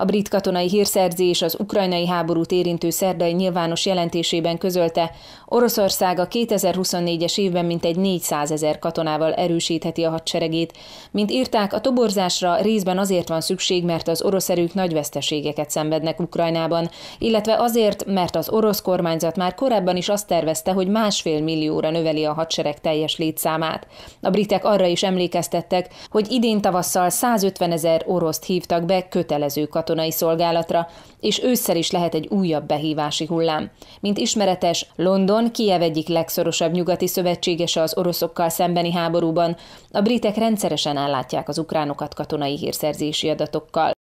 A brit katonai hírszerzés az ukrajnai háborút érintő szerdai nyilvános jelentésében közölte, Oroszország a 2024-es évben mintegy 400 ezer katonával erősítheti a hadseregét. Mint írták, a toborzásra részben azért van szükség, mert az orosz erők nagy veszteségeket szenvednek Ukrajnában, illetve azért, mert az orosz kormányzat már korábban is azt tervezte, hogy másfél millióra növeli a hadsereg teljes létszámát. A britek arra is emlékeztettek, hogy idén tavasszal 150 ezer oroszt hívtak be kötelező katonát katonai szolgálatra, és ősszel is lehet egy újabb behívási hullám. Mint ismeretes, London Kiev egyik legszorosabb nyugati szövetségese az oroszokkal szembeni háborúban, a britek rendszeresen ellátják az ukránokat katonai hírszerzési adatokkal.